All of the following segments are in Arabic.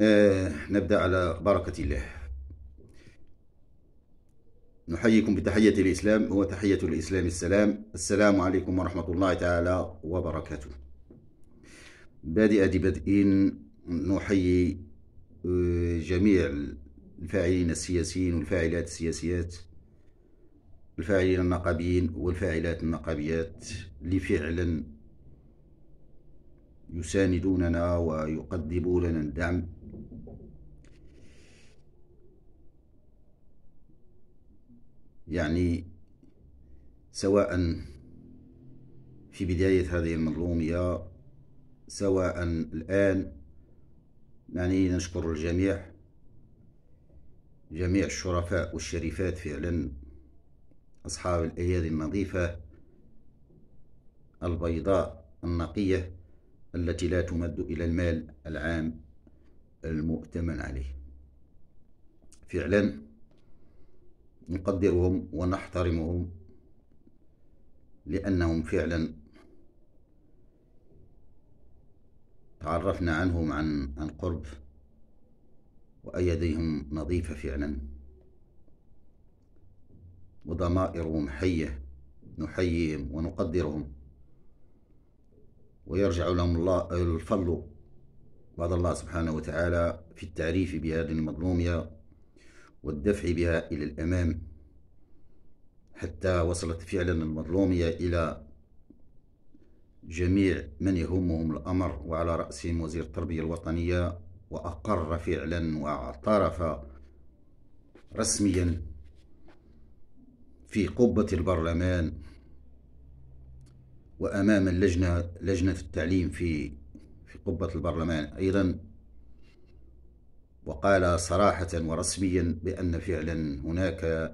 آه نبدأ على بركة الله نحييكم بتحية الإسلام هو تحية الإسلام السلام السلام عليكم ورحمة الله تعالى وبركاته بادئ دي نحيي آه، جميع الفاعلين السياسيين والفاعلات السياسيات الفاعلين النقابيين والفاعلات النقابيات اللي فعلا يساندوننا ويقدمون لنا الدعم يعني سواء في بداية هذه المظلومية سواء الآن يعني نشكر الجميع جميع الشرفاء والشريفات فعلا أصحاب الأيادي النظيفة البيضاء النقية التي لا تمد إلى المال العام المؤتمن عليه فعلا نقدرهم ونحترمهم لأنهم فعلا تعرفنا عنهم عن, عن قرب وأيديهم نظيفة فعلا وضمائرهم حية نحييهم ونقدرهم ويرجع لهم الله الفضل بعد الله سبحانه وتعالى في التعريف بهذه المظلومية والدفع بها إلى الأمام حتى وصلت فعلا المظلومية إلى جميع من يهمهم الأمر وعلى رأسهم وزير التربية الوطنية وأقر فعلا واعترف رسميا في قبة البرلمان وأمام اللجنة لجنة التعليم في في قبة البرلمان أيضا وقال صراحة ورسميا بأن فعلا هناك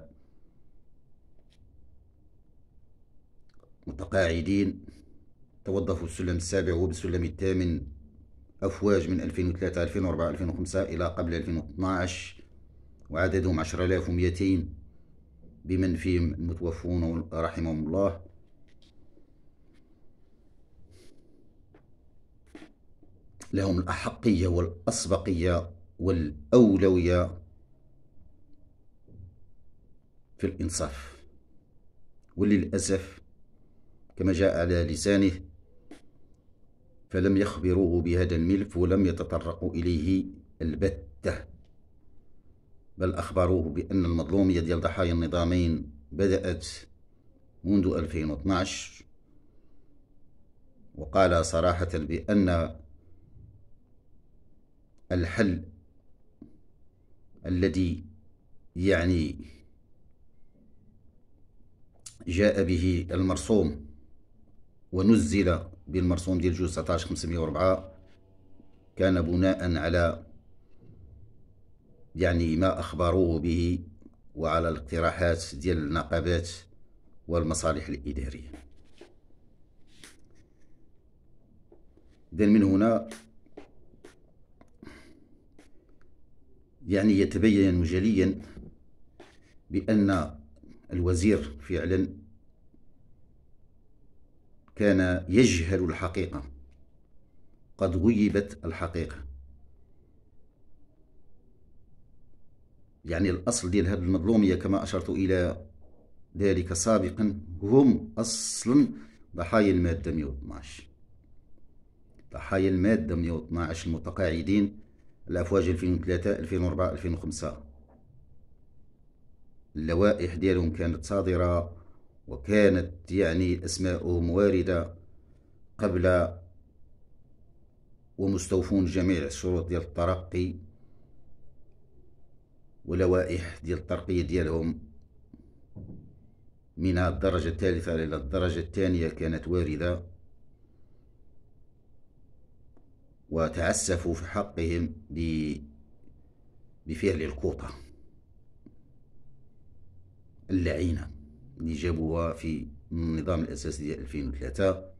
متقاعدين توظفوا السلم السابع وبالسلم الثامن أفواج من 2003 2004 2005 إلى قبل 2012 وعددهم 10200 بمن فيهم المتوفون رحمهم الله لهم الأحقية والأسبقية والأولوية في الإنصاف وللأسف كما جاء على لسانه فلم يخبروه بهذا الملف ولم يتطرقوا إليه البتة بل أخبروه بأن المظلومية ديال ضحايا النظامين بدأت منذ 2012 وقال صراحة بأن الحل الذي يعني جاء به المرسوم ونزل بالمرسوم ديال جوج 19 504 كان بناء على يعني ما أخبروه به وعلى الاقتراحات ديال النقابات والمصالح الإدارية إذن من هنا يعني يتبين مجليا بأن الوزير فعلا كان يجهل الحقيقة قد غيبت الحقيقة يعني الأصل ديال هذه المظلومية كما أشرت إلى ذلك سابقا هم أصلا ضحايا المادة 112 ضحايا المادة 112 المتقاعدين الافواج 2003 2004 2005 اللوائح ديالهم كانت صادره وكانت يعني اسماءهم وارده قبل ومستوفون جميع الشروط ديال الترقي ولوائح ديال الترقية ديالهم من الدرجة الثالثة إلى الدرجة الثانية كانت واردة وتأسفوا في حقهم بفعل القوطة اللعينة اللي جابوها في النظام الأساسي ديال 2003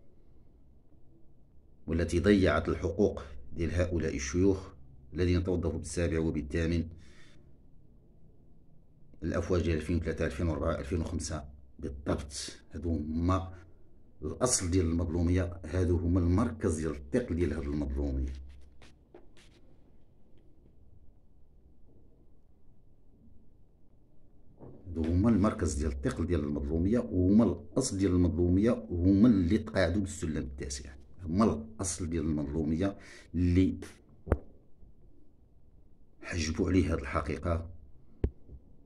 والتي ضيعت الحقوق ديال هؤلاء الشيوخ الذين توظفوا بالسابع وبالثامن الأفواج ديال 2003 2004 2005 بالضبط هذو هما الاصل ديال المظلوميه هادو هما المركز ديال الثقل ديال هاد المظلوميه هادو هما المركز ديال الثقل ديال المظلوميه وهما الاصل ديال المظلوميه وهما اللي تقاعدوا بالسلم التاسع هما الاصل ديال المظلوميه اللي حجبوا عليه هاد الحقيقه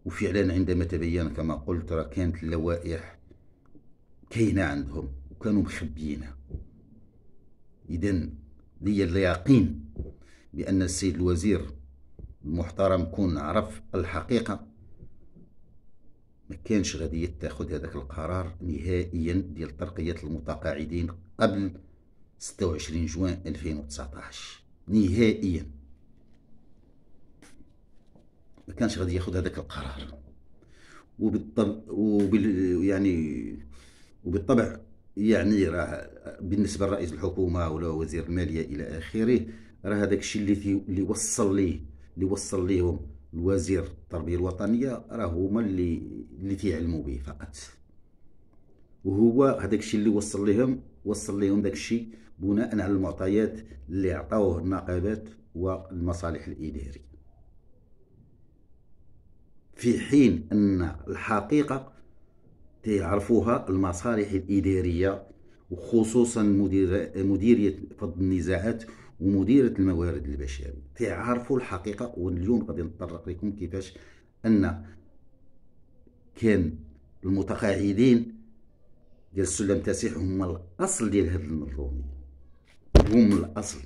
وفعلا عندما تبين كما قلت راه كانت اللوائح كاينه عندهم وكانوا مخبيينها اذا ليا اليقين بان السيد الوزير المحترم كون عرف الحقيقه ما كانش غادي يتاخذ هذاك القرار نهائيا ديال ترقيه المتقاعدين قبل 26 جوان 2019 نهائيا ما كانش غادي ياخذ هذاك القرار وبالطبع وبال يعني وبالطبع يعني راه بالنسبه لرئيس الحكومه ولا وزير الماليه الى اخره راه هذاك الشيء اللي اللي وصل ليه اللي وصل ليهم الوزير التربيه الوطنيه راه هما اللي اللي تيعلموا به فقط وهو هذاك الشيء اللي وصل ليهم وصل ليهم داك الشيء بناء على المعطيات اللي عطاوه النقابات والمصالح الاداريه في حين ان الحقيقه تعرفوها المصالح الإدارية وخصوصا مدير مديرية فض النزاعات ومديرة الموارد البشرية تعرفوا الحقيقة واليوم غادي نتطرق لكم كيفاش أن كان المتقاعدين ديال السلم التاسع هما الأصل ديال هاد المنظومية هم الأصل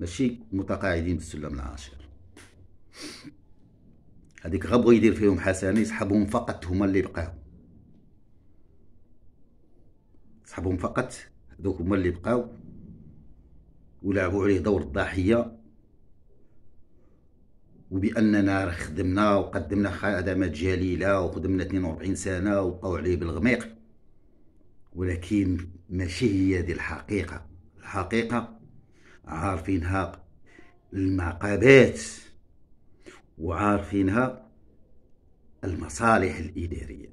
ماشي متقاعدين بالسلم العاشر هذيك بغا يدير فيهم حسنه يسحبهم فقط هما اللي بقاو سحبهم فقط هذوك هما اللي بقاو ولعبوا عليه دور الضحيه وباننا خدمنا وقدمنا خدمات جليله وخدمنا 42 سنه وبقاو عليه بالغميق ولكن ماشي هي دي الحقيقه الحقيقه عارفينها المعقبات وعارفينها المصالح الإدارية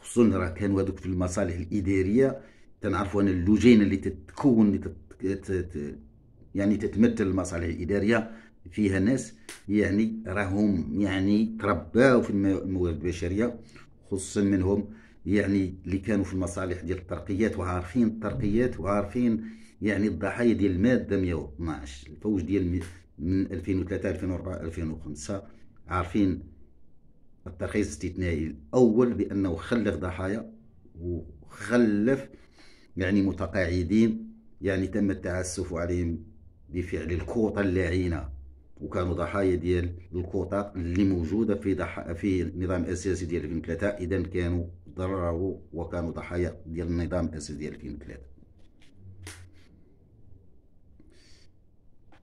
خصوصا راه كانوا هذوك في المصالح الإدارية تنعرفوا أن اللجين اللي تتكون تت... يعني تتمثل المصالح الإدارية فيها ناس يعني راهم يعني ترباو في الموارد البشرية خصوصا منهم يعني اللي كانوا في المصالح ديال الترقيات وعارفين الترقيات وعارفين يعني الضحايا ديال المادة 112 الفوج ديال من 2003 2004 2005 عارفين الترخيص الاستثنائي الاول بانه خلف ضحايا وخلف يعني متقاعدين يعني تم التعسف عليهم بفعل الكوطة اللعينة وكانوا ضحايا ديال الكوطة اللي موجودة في ضح... في النظام الأساسي ديال 2003 إذا كانوا ضرروا وكانوا ضحايا ديال النظام الأساسي ديال 2003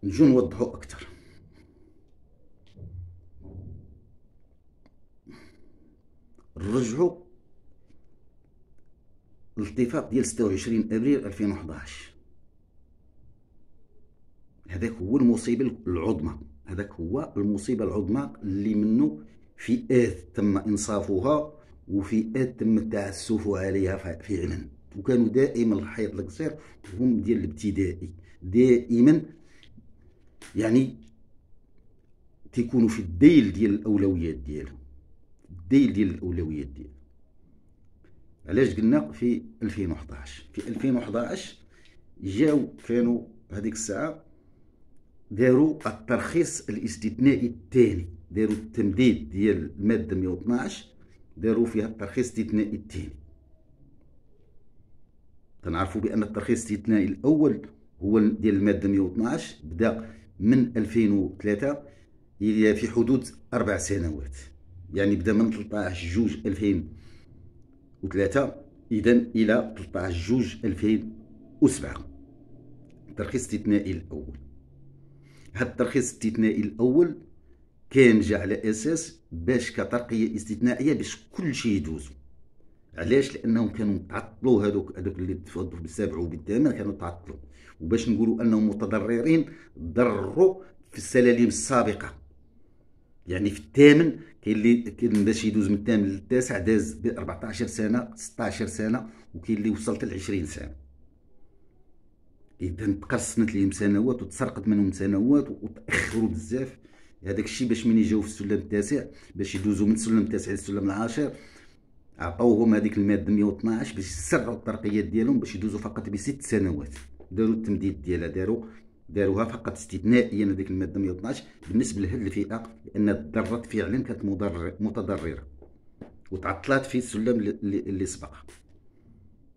نجو نوضحو اكثر نرجعو الاتفاق ديال 26 ابريل 2011 هذاك هو المصيبه العظمى هذاك هو المصيبه العظمى اللي منه فئات تم انصافها اذ تم التعسف عليها فعلا وكانوا دائما الحيط القصير هم ديال الابتدائي دائما يعني تيكونوا في الديل ديال الاولويات ديالهم الديل ديال الاولويات ديالهم علاش قلنا في 2011 في 2011 جاو كانوا هذيك الساعه داروا الترخيص الاستثنائي الثاني داروا التمديد ديال الماده 112 داروا فيها الترخيص الاستثنائي الثاني تنعرفوا بان الترخيص الاستثنائي الاول هو ديال الماده 112 بدا من 2003 الى في حدود اربع سنوات يعني بدا من 13 جوج 2003 اذا الى 13 جوج 2007 الترخيص الاستثنائي الاول هذا الترخيص الاستثنائي الاول كان جا على اساس باش كترقيه استثنائيه باش كل شيء يدوزو علاش لانهم كانوا تعطلوا هذوك هذوك اللي تفضلوا بالسابع وبالثامن كانوا تعطلوا وباش نقولوا انهم متضررين ضروا في السلالم السابقه يعني في الثامن كاين اللي كاين باش يدوز من الثامن للتاسع داز ب 14 سنه 16 سنه وكاين اللي وصلت ل 20 سنه اذا تقرصنت ليهم سنوات وتسرقت منهم سنوات وتاخروا بزاف هذاك الشيء باش من يجاو في السلم التاسع باش يدوزوا من السلم التاسع للسلم العاشر عطوهم هذيك الماده 112 باش يسرعوا الترقيات ديالهم باش يدوزوا فقط بست سنوات داروا التمديد ديالها داروا داروها فقط استثنائيا هذيك الماده 112 بالنسبه لهذ الفئه لان ضرت فعلا كانت متضرره وتعطلات في السلم اللي سبق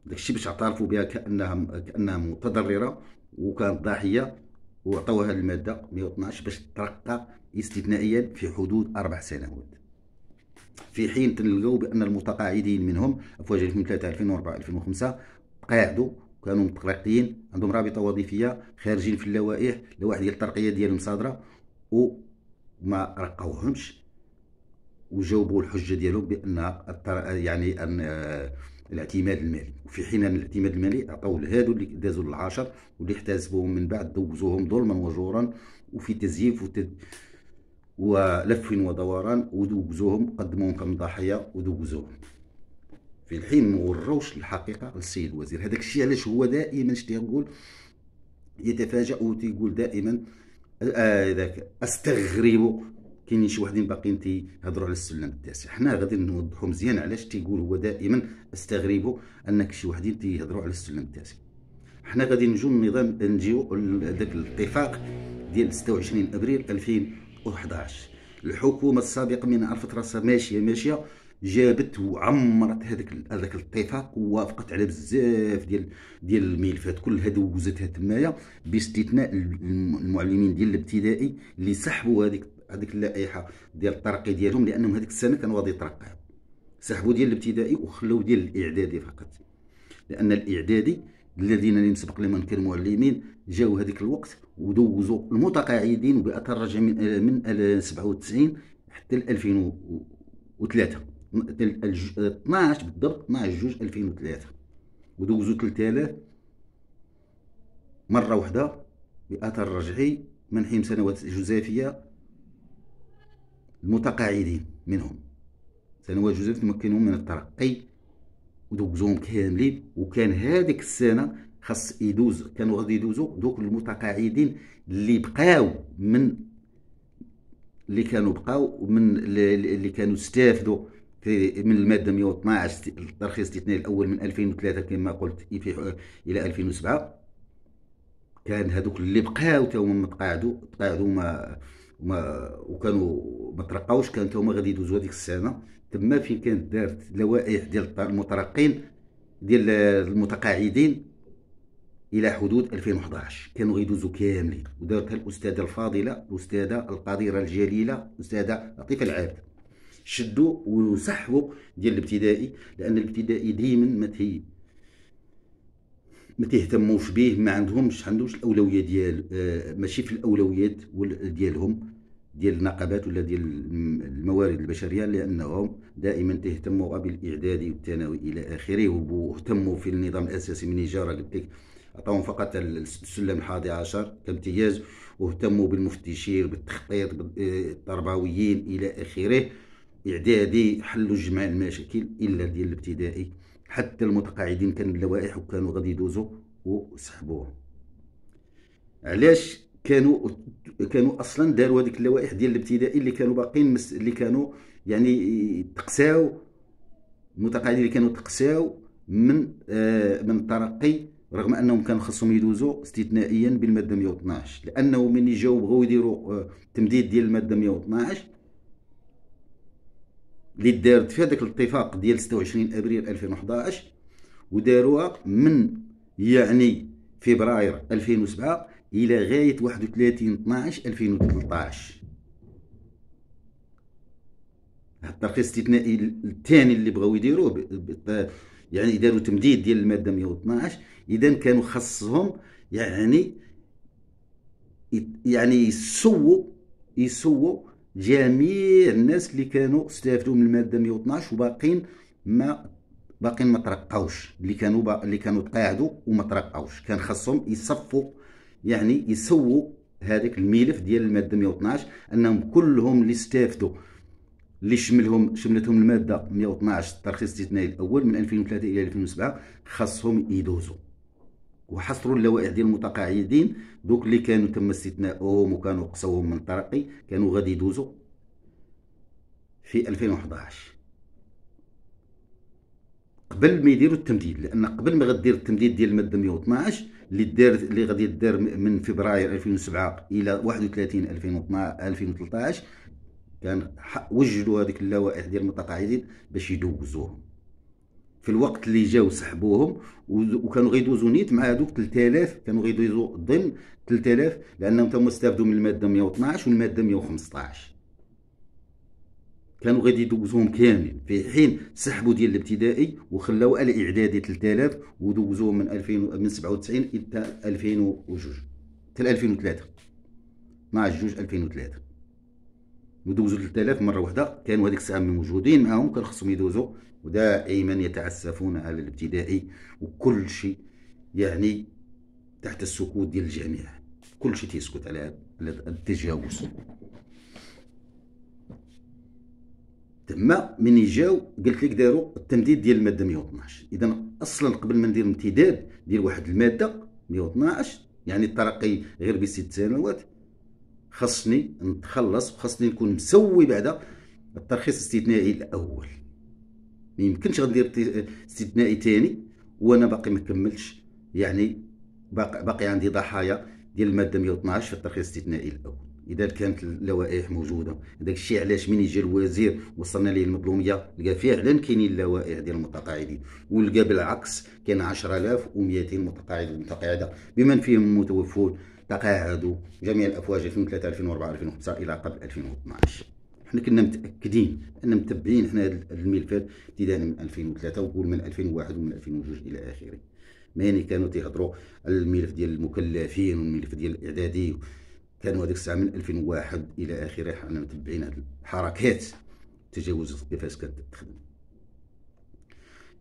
داكشي باش اعترفوا بها كانها كانها متضرره وكانت ضحيه وعطوها الماده 112 باش ترقى استثنائيا في حدود اربع سنوات في حين تلقوا بان المتقاعدين منهم افواج 2003 2004 2005 قاعدوا كانوا مترقيين عندهم رابطه وظيفيه خارجين في اللوائح لوائح ديال الترقيه ديالهم صادره وما رقوهمش وجاوبوا الحجه ديالهم بان يعني ان آه، الاعتماد المالي وفي حين ان الاعتماد المالي عطاو لهادو اللي دازوا للعاشر واللي احتسبوهم من بعد دوزوهم ظلما وجورا وفي تزييف وتد... ولف ودوران ودوزوهم قدموهم كم ضحيه ودوزوهم في الحين ما وروش الحقيقه للسيد الوزير هذاك الشيء علاش هو دائما اش تيقول يتفاجئ وتيقول دائما هذاك آه، استغرب كاينين شي وحدين باقيين تيهضروا على السلم التاسع حنا غادي نوضحوا مزيان علاش تيقول هو دائما استغرب انك شي وحدين تيهضروا على السلم التاسع حنا غادي نجيو النظام نجيو ذاك الاتفاق ديال 26 ابريل 2011 الحكومه السابقه من عرفت راسها ماشيه ماشيه جابت وعمرت هذاك هذاك الاتفاق ووافقت على بزاف ديال ديال الملفات كلها دوزتها تمايا باستثناء المعلمين ديال الابتدائي اللي سحبوا هذيك هذيك اللائحه ديال الترقي ديالهم لانهم هذيك السنه كانوا غادي يترقوا سحبوا ديال الابتدائي وخلوا ديال الاعدادي فقط لان الاعدادي الذين لم سبق لهم كانوا معلمين جاو هذيك الوقت ودوزوا المتقاعدين وبأثر رجع من من 97 حتى 2003 12 بالضبط 12 جوج 2003 ودوزو 3000 مره واحده باثر رجعي منحهم سنوات جوزافيه المتقاعدين منهم سنوات جزافيه تمكنهم من الترقي ودوزوهم كاملين وكان هذيك السنه خاص يدوز كانوا غادي يدوزو دوك المتقاعدين اللي بقاو من اللي كانوا بقاو من اللي كانوا استافدوا من المادة 112 الترخيص الاستثنائي الأول من 2003 كما قلت إلى 2007 كان هذوك اللي بقاو تا هما تقاعدوا تقاعدوا وما وما وكانوا ما ترقاوش كان هما غادي يدوزوا هذيك السنة تما فين كانت دارت لوائح ديال المترقين ديال المتقاعدين الى حدود 2011 كانوا غيدوزوا كاملين ودارتها الاستاذه الفاضله الاستاذه القديره الجليله الاستاذه لطيفه العابد شدوا وسحبوا ديال الابتدائي لان الابتدائي ديما ما تي ما تهتموش به ما عندهمش عندهمش الاولويه ديال آه، ماشي في الاولويات ديالهم ديال النقابات ولا ديال الموارد البشريه لانهم دائما تهتموا بالاعدادي والثانوي الى اخره واهتموا في النظام الاساسي من جاره قلت لك عطاهم فقط السلم الحادي عشر كامتياز واهتموا بالمفتشين بالتخطيط بالتربويين الى اخره اعدادي حلوا جميع المشاكل الا ديال الابتدائي حتى المتقاعدين كانوا اللوائح وكانوا غادي يدوزوا وسحبوها علاش كانوا كانوا اصلا داروا هذيك اللوائح ديال الابتدائي اللي كانوا باقيين مس... اللي كانوا يعني تقساو المتقاعدين اللي كانوا تقساو من آه من الترقي رغم انهم كان خصهم يدوزوا استثنائيا بالماده 112 لانه من جاو بغاو يديروا آه تمديد ديال الماده 112 اللي دارت في هذاك الاتفاق ديال 26 ابريل 2011 وداروها من يعني فبراير 2007 الى غايه 31 12 2013 هذا الترخيص الاستثنائي الثاني اللي بغاو يديروه يعني داروا تمديد ديال الماده 112 اذا كانوا خصهم يعني يعني يسووا يسووا جميع الناس اللي كانوا استافدوا من الماده 112 وباقين ما باقين ما ترقاوش اللي كانوا اللي كانوا تقاعدوا وما ترقاوش كان خاصهم يصفوا يعني يسووا هذاك الملف ديال الماده 112 انهم كلهم اللي استافدوا اللي شملهم شملتهم الماده 112 الترخيص الاستثنائي الاول من 2003 الى 2007 خاصهم يدوزوا وحصروا اللوائح ديال المتقاعدين دوك اللي كانوا تم استثناؤهم وكانوا قصوهم من طرقي كانوا غادي يدوزوا في 2011 قبل ما يديروا التمديد لان قبل ما غدير التمديد ديال الماده 112 اللي دار اللي غادي دار من فبراير 2007 الى 31 2012 2013 كان وجدوا هذيك اللوائح ديال المتقاعدين باش يدوزوهم في الوقت اللي جاو سحبوهم وكانوا غيدوزو نيت مع هذوك 3000 كانوا غيدوزو ضمن 3000 لانهم تم استافدوا من الماده 112 والماده 115 كانوا غادي يدوزوهم كامل في حين سحبوا ديال الابتدائي وخلاو الاعدادي 3000 ودوزوهم من 2000 من 97 حتى 2002 حتى 2003 مع جوج 2003 ودوزوا 3000 مره واحده كانوا هذيك الساعه موجودين معاهم كان خصهم يدوزوا ودائما يتعسفون على الابتدائي وكل شيء يعني تحت السكوت ديال الجميع كل شيء تيسكت على التجاوز تما من يجاو قلت لك داروا التمديد ديال الماده 112 اذا اصلا قبل ما ندير امتداد ديال واحد الماده 112 يعني الترقي غير بست سنوات خصني نتخلص وخصني نكون مسوي بعدا الترخيص الاستثنائي الاول ما يمكنش غندير استثنائي ثاني وانا باقي ما كملتش يعني باقي, باقي عندي ضحايا ديال الماده 112 في الترخيص الاستثنائي الاول اذا كانت اللوائح موجوده داك الشيء علاش من يجي الوزير وصلنا ليه المظلوميه لقى فعلا كاينين اللوائح ديال المتقاعدين ولقى بالعكس كاين 10200 متقاعد ومتقاعده بمن فيهم متوفون تقاعدوا جميع الافواج 2003 2004 2005 الى قبل 2012 حنا كنا متاكدين ان متبعين حنا هذا الملفات ابتداء من 2003 وقول من 2001 ومن 2002 الى اخره ماني كانوا تيهضروا على الملف ديال المكلفين والملف ديال الاعدادي كانوا هذيك الساعه من 2001 الى اخره حنا متبعين هذه الحركات تجاوز كيفاش كانت تخدم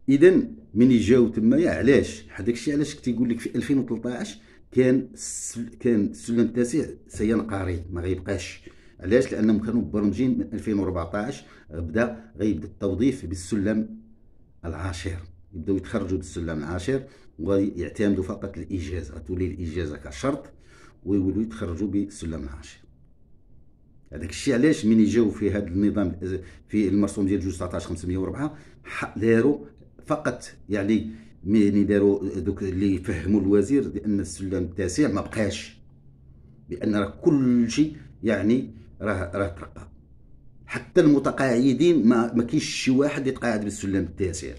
اذا من يجاو تما علاش هذاك الشيء علاش كنت يقول لك في 2013 كان سل... كان السلم التاسع سينقاري ما غيبقاش علاش لانهم كانوا مبرمجين من 2014 بدا غيبدا التوظيف بالسلم العاشر يبداو يتخرجوا بالسلم العاشر ويعتمدوا فقط الاجازه تولي الاجازه كشرط ويولوا يتخرجوا بالسلم العاشر هذاك الشيء علاش من جاو في هذا النظام في المرسوم ديال 2 504 داروا فقط يعني ملي داروا دوك اللي فهموا الوزير بان السلم التاسع ما بقاش بان راه كل شيء يعني راه راه ترقى حتى المتقاعدين ما ما كاينش شي واحد يتقاعد بالسلم التاسع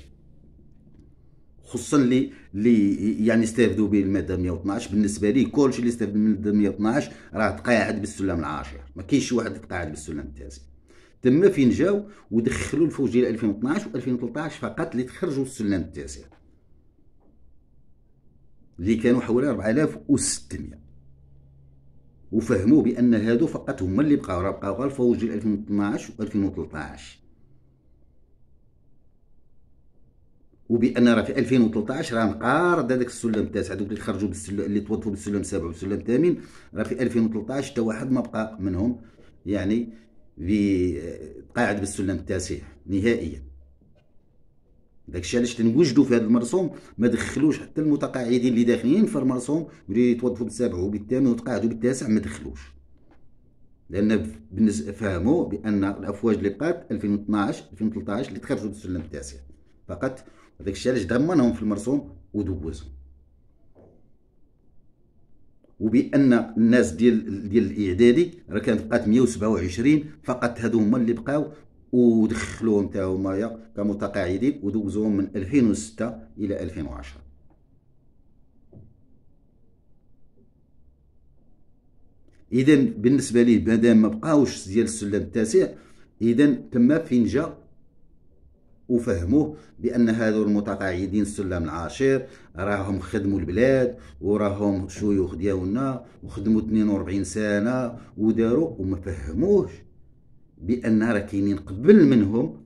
خصوصا اللي اللي يعني استافدوا به الماده 112 بالنسبه لي كلشي اللي استافد من الماده 112 راه تقاعد بالسلم العاشر ما كاينش شي واحد يتقاعد بالسلم التاسع تما فين جاو ودخلوا الفوج ديال 2012 و 2013 فقط اللي تخرجوا السلم التاسع اللي كانوا حوالي 4600 وفهموا بان هادو فقط هما اللي بقاو راه بقاو غير الفوج ديال 2012 و 2013 وبان راه في 2013 راه مقارض هذاك السلم التاسع دوك اللي خرجوا بالسلم اللي توظفوا بالسلم السابع والسلم الثامن راه في 2013 حتى واحد ما بقى منهم يعني قاعد بالسلم التاسع نهائيا داكشي علاش تنوجدوا في هذا المرسوم ما دخلوش حتى المتقاعدين اللي داخلين في المرسوم واللي يتوظفوا بالسابع وبالثامن وتقاعدوا بالتاسع ما دخلوش لان بالنسبه فهموا بان الافواج اللي بقات 2012 2013 اللي تخرجوا بالسلم التاسع فقط داكشي علاش ضمنهم في المرسوم ودوزهم وبان الناس ديال ديال الاعدادي راه كانت بقات 127 فقط هادو هما اللي بقاو ودخلوهم حتى هما كمتقاعدين ودوزوهم من 2006 الى 2010 اذا بالنسبه ليه مادام ما بقاوش ديال السلم التاسع اذا تما فين جا وفهموه بان هادو المتقاعدين السلم العاشر راهم خدموا البلاد وراهم شيوخ ديالنا وخدموا 42 سنه وداروا وما فهموش بان راه كاينين قبل منهم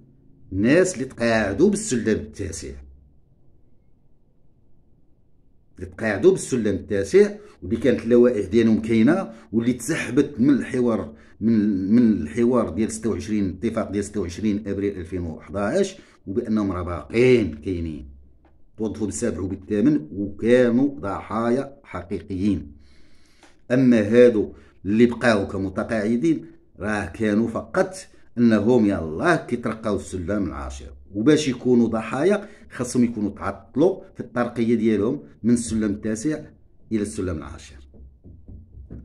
ناس اللي تقاعدوا بالسلم التاسع اللي تقاعدوا بالسلم التاسع واللي كانت اللوائح ديالهم كاينه واللي تسحبت من الحوار من من الحوار ديال 26 اتفاق ديال 26 ابريل 2011 وبانهم راه باقيين كاينين توظفوا بالسابع وبالثامن وكانوا ضحايا حقيقيين اما هادو اللي بقاو كمتقاعدين راه كانوا فقط انهم يالله كيترقاو السلم العاشر وباش يكونوا ضحايا خاصهم يكونوا تعطلوا في الترقيه ديالهم من السلم التاسع الى السلم العاشر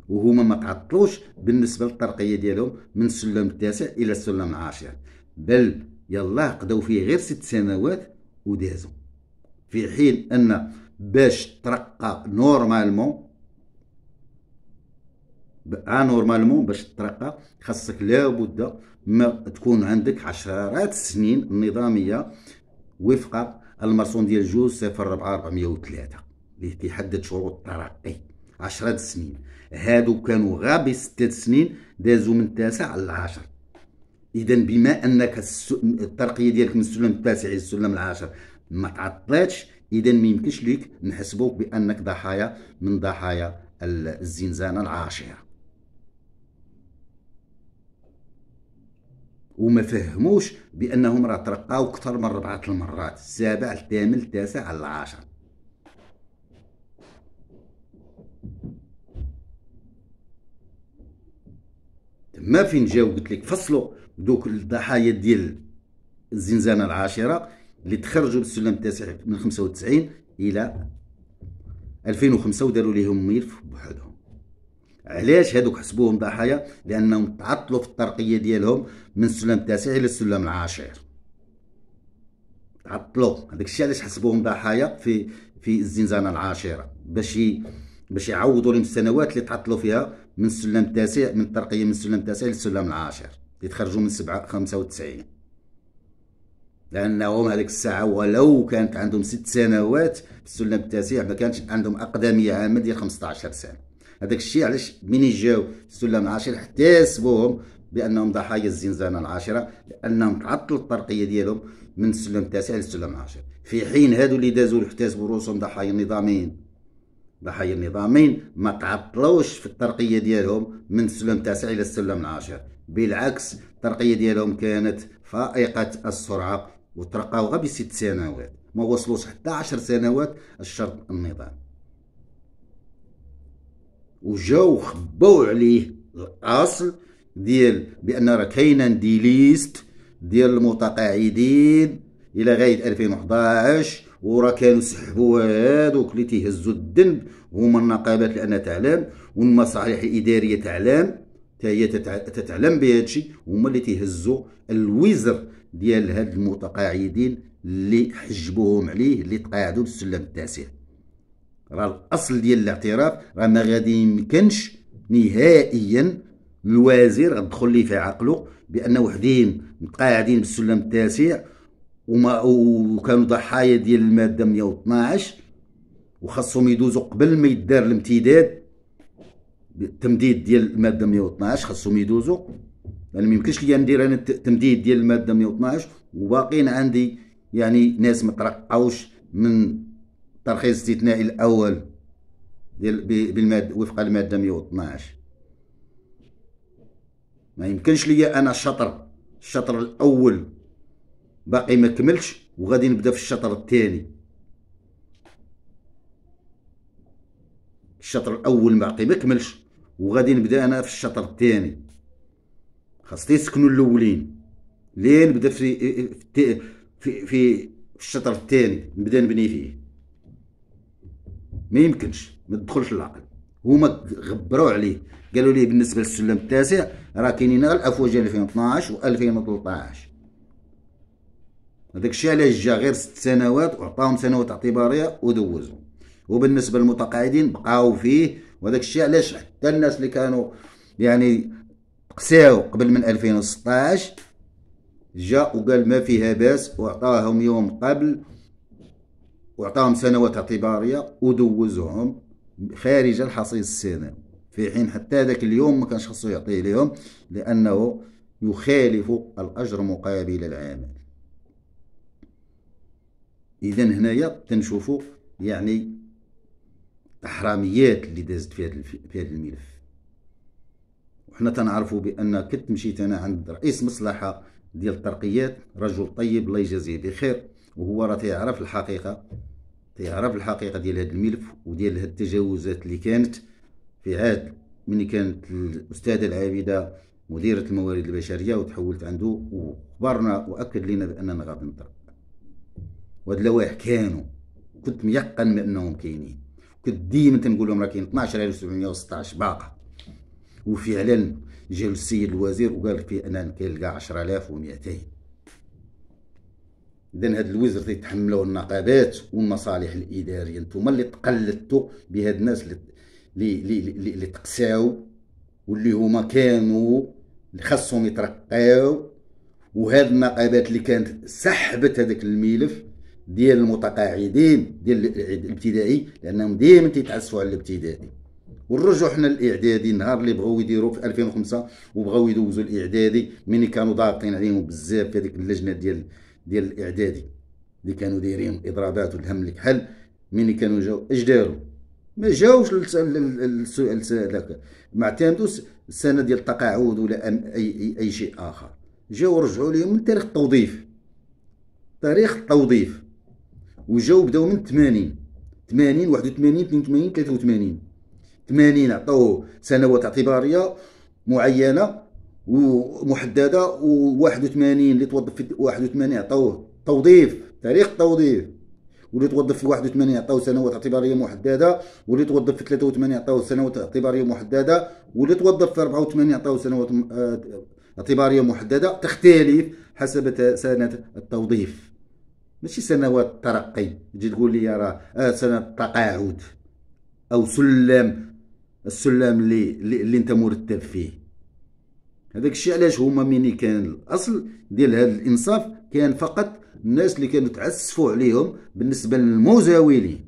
وهما ما تعطلوش بالنسبه للترقيه ديالهم من السلم التاسع الى السلم العاشر بل يالله قداو فيه غير ست سنوات ودازوا في حين ان باش ترقى نورمالمون انورمالمون باش تترقى خاصك لابد ما تكون عندك عشرات السنين النظاميه وفق المرسوم ديال جوج صفر 4 403 اللي كيحدد شروط الترقي عشرات السنين هادو كانوا غا بستة سنين دازوا من التاسع للعاشر اذا بما انك الترقيه ديالك من السلم التاسع للسلم العاشر ما تعطلاتش اذا ما يمكنش ليك نحسبوك بانك ضحايا من ضحايا الزنزانه العاشره وما فهموش بانهم راه ترقاو اكثر من ربعه المرات السابع الثامن التاسع العاشر تما فين جاو قلت لك فصلوا دوك الضحايا ديال الزنزانه العاشره اللي تخرجوا بالسلم التاسع من 95 الى 2005 وداروا ليهم ملف بوحدهم علاش هادوك حسبوهم ضحايا لانهم تعطلوا في الترقيه ديالهم من السلم التاسع الى السلم العاشر تعطلوا هذاك الشيء علاش حسبوهم ضحايا في في الزنزانه العاشره باش باش يعوضوا لهم السنوات اللي تعطلوا فيها من السلم التاسع من الترقيه من السلم التاسع للسلم العاشر اللي تخرجوا من سبعة خمسة لانهم هذيك الساعه ولو كانت عندهم ست سنوات في السلم التاسع ما كانش عندهم اقدميه عامه ديال 15 سنه هذاك الشيء علاش من جاو السلم العاشر احتسبوهم بانهم ضحايا الزنزانه العاشره لانهم تعطل الترقيه ديالهم من السلم التاسع للسلم العاشر في حين هادو اللي دازوا احتسبوا روسهم ضحايا النظامين ضحايا النظامين ما تعطلوش في الترقيه ديالهم من السلم التاسع الى السلم العاشر بالعكس الترقيه ديالهم كانت فائقه السرعه وترقاو غير بست سنوات ما وصلوش حتى عشر سنوات الشرط النظام وجاو خباو عليه الاصل ديال بان راه كاينه ليست ديال المتقاعدين الى غايه 2011 وراه كانوا سحبوا هادوك اللي تيهزوا الذنب هما النقابات لان تعلم والمصالح الاداريه تعلم حتى هي تتعلم بهذا الشيء هما اللي تيهزوا الوزر ديال هاد المتقاعدين اللي حجبوهم عليه اللي تقاعدوا بالسلم التاسع راه الاصل ديال الاعتراف راه ما غادي يمكنش نهائيا الوزير غدخل ليه في عقله بان وحدين متقاعدين بالسلم التاسع وما وكانوا ضحايا ديال الماده 112 وخاصهم يدوزوا قبل ما يدار الامتداد التمديد ديال الماده 112 خاصهم يدوزوا يعني ما يمكنش ليا ندير انا التمديد ديال الماده 112 وباقيين عندي يعني ناس ما من الترخيص الاستثنائي الاول ديال بالماده وفق الماده 112 ما يمكنش ليا انا الشطر الشطر الاول باقي ما كملش وغادي نبدا في الشطر الثاني الشطر الاول باقي ما كملش وغادي نبدا انا في الشطر الثاني خاصني يسكنوا الاولين لين نبدا في في في, في الشطر الثاني نبدا نبني فيه ما يمكنش ما تدخلش العقل هما غبروا عليه قالوا ليه بالنسبه للسلم التاسع راه كاينين الافواج 2012 و2013 هذاك الشيء علاش جا غير ست سنوات وعطاهم سنوات اعتباريه ودوزوا وبالنسبه للمتقاعدين بقاو فيه وهذاك الشيء علاش حتى الناس اللي كانوا يعني قساو قبل من 2016 جا وقال ما فيها باس وعطاهم يوم قبل وعطاهم سنوات اعتباريه ودوزوهم خارج الحصيص السنوي في حين حتى ذاك اليوم ما كانش خصو يعطيه لهم لانه يخالف الاجر مقابل العمل اذا هنايا تنشوفوا يعني احراميات اللي دازت في هذا في هذا الملف وحنا تنعرفوا بان كنت مشيت انا عند رئيس مصلحه ديال الترقيات رجل طيب الله يجازيه بخير وهو راه تيعرف الحقيقه تيعرف الحقيقه ديال هاد الملف وديال هاد التجاوزات اللي كانت في عهد ملي كانت الاستاذه العابده مديره الموارد البشريه وتحولت عنده وخبرنا واكد لنا باننا غادي نضرب وهاد اللوائح كانوا كنت ميقن بانهم كاينين كنت ديما تنقول لهم راه كاين 12716 باقه وفعلا جا السيد الوزير وقال لك انا لقى 10200 اذا هاد الوزر تيتحملوا النقابات والمصالح الاداريه نتوما اللي تقلدتوا بهاد الناس اللي اللي اللي, اللي تقساو واللي هما كانوا خاصهم يترقاو وهاد النقابات اللي كانت سحبت هذاك الملف ديال المتقاعدين ديال الابتدائي لانهم ديما تيتعسفوا على الابتدائي ونرجعوا حنا للاعدادي النهار اللي بغاو يديروا في 2005 وبغاو يدوزوا الاعدادي ملي كانوا ضاغطين عليهم بزاف في هذيك اللجنه ديال ديال الاعدادي اللي كانوا دايرين اضرابات والهم لك حل ملي كانوا جاو اش داروا ما جاوش ذاك ما اعتمدوش السنه ديال التقاعد ولا اي اي شيء اخر جاو رجعوا لهم من تاريخ التوظيف تاريخ التوظيف وجاو بداو من 80 80 81 82 83 80 عطاوه سنوات اعتباريه معينه ومحدده و81 اللي توظف في 81 عطاوه توظيف تاريخ التوظيف واللي توظف في 81 عطوه سنوات اعتباريه محدده واللي توظف في 83 عطوه سنوات اعتباريه محدده واللي توظف في 84 عطوه سنوات آه، اعتباريه محدده تختلف حسب سنه التوظيف ماشي سنوات الترقي تجي تقول لي راه آه، سنه التقاعد او سلم السلم اللي, اللي انت مرتب فيه هذاك الشيء علاش هما ميني كان الاصل ديال هذا الانصاف كان فقط الناس اللي كانوا تعسفوا عليهم بالنسبه للمزاولين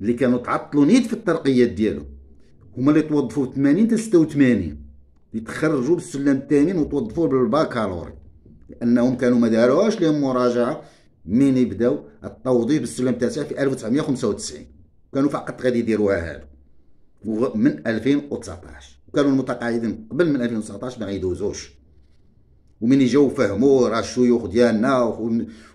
اللي كانوا تعطلوا نيت في الترقيات ديالهم هما اللي توظفوا في 80 حتى 86 اللي تخرجوا بالسلم الثامن وتوظفوا بالباكالوري لانهم كانوا ما داروهاش لهم مراجعه من يبداو التوظيف بالسلم التاسع في 1995 كانوا فقط غادي يديروها هادو من 2019 وكانوا المتقاعدين قبل من 2019 ما غيدوزوش ومن يجيو فهموا راه الشيوخ ديالنا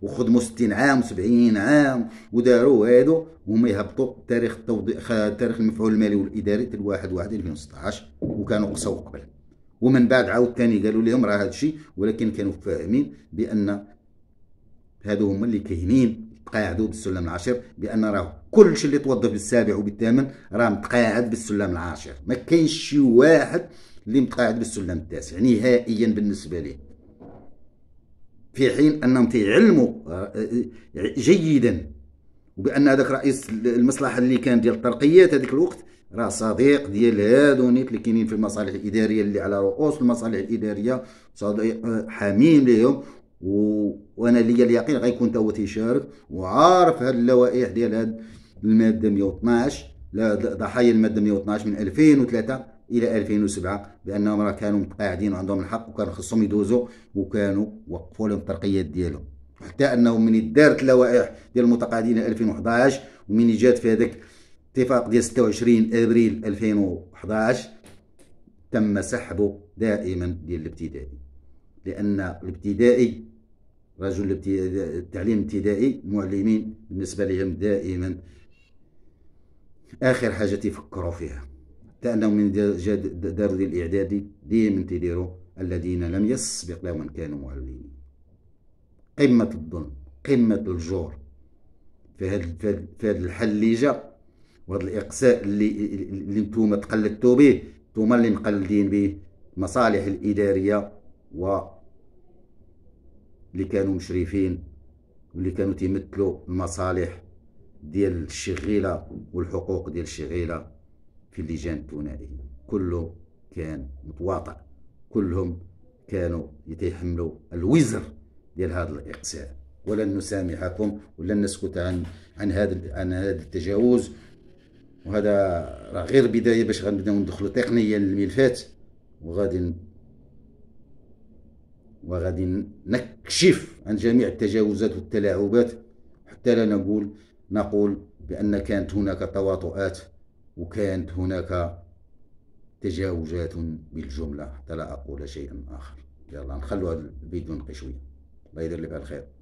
وخدموا 60 عام و70 عام وداروا هادو هما يهبطوا تاريخ التوضيح تاريخ المفعول المالي والاداري تال 1 1 2016 وكانوا قصوا قبل ومن بعد عاود ثاني قالوا لهم راه هادشي ولكن كانوا فاهمين بان هادو هما اللي كاينين تقاعدوا بالسلم العاشر بان راه كلشي اللي توظف بالسابع وبالثامن راه متقاعد بالسلم العاشر ما كاينش شي واحد اللي متقاعد بالسلم التاسع نهائيا بالنسبه ليه في حين انهم تيعلموا آه، آه، جيدا وبان هذاك رئيس المصلحه اللي كان ديال الترقيات هذيك الوقت راه صديق ديال هادو نيت اللي كاينين في المصالح الاداريه اللي على رؤوس المصالح الاداريه صديق آه، حميم ليهم و... وانا ليا اليقين غيكون تا هو تيشارك وعارف هاد اللوائح ديال هاد الماده 112 ضحايا الماده 112 من 2003 الى 2007 بانهم راه كانوا متقاعدين وعندهم الحق وكان خصهم يدوزوا وكانوا وقفوا لهم الترقيات ديالهم حتى انهم من دارت اللوائح ديال المتقاعدين 2011 ومن جات في هذاك اتفاق ديال 26 ابريل 2011 تم سحبه دائما ديال الابتدائي لأن الابتدائي رجل التعليم الابتدائي معلمين بالنسبة لهم دائما آخر حاجة تفكروا فيها حتى انهم من دار الإعدادي دائما تديروا الذين لم يسبق لهم ان كانوا معلمين قمة الظلم قمة الجور في هذا جا وهذا الإقساء اللي اللي نتوما تقلدتوا به نتوما اللي مقلدين به المصالح الإدارية و اللي كانوا مشرفين واللي كانوا تيمثلوا المصالح ديال الشغيله والحقوق ديال الشغيله في اللجان الثنائيه كله كان متواطئ كلهم كانوا يتحملوا الوزر ديال هذا الاقصاء ولن نسامحكم ولن نسكت عن عن هذا عن هذا التجاوز وهذا راه غير بدايه باش غنبداو ندخلوا تقنيا للملفات وغادي وغادي نكشف عن جميع التجاوزات والتلاعبات حتى لا نقول نقول بأن كانت هناك تواطؤات وكانت هناك تجاوزات بالجملة حتى لا أقول شيئا آخر يلا نخلو هذا الفيديو نقي شوية الله يدير لك الخير